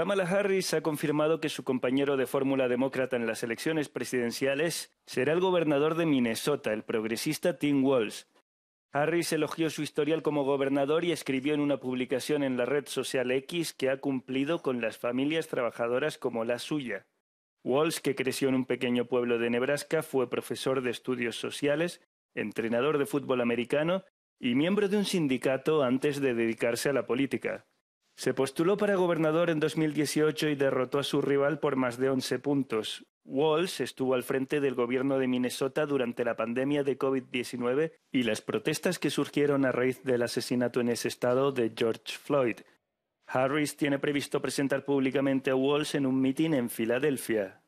Kamala Harris ha confirmado que su compañero de fórmula demócrata en las elecciones presidenciales será el gobernador de Minnesota, el progresista Tim Walz. Harris elogió su historial como gobernador y escribió en una publicación en la red social X que ha cumplido con las familias trabajadoras como la suya. Walsh, que creció en un pequeño pueblo de Nebraska, fue profesor de estudios sociales, entrenador de fútbol americano y miembro de un sindicato antes de dedicarse a la política. Se postuló para gobernador en 2018 y derrotó a su rival por más de 11 puntos. Walls estuvo al frente del gobierno de Minnesota durante la pandemia de COVID-19 y las protestas que surgieron a raíz del asesinato en ese estado de George Floyd. Harris tiene previsto presentar públicamente a Walls en un mitin en Filadelfia.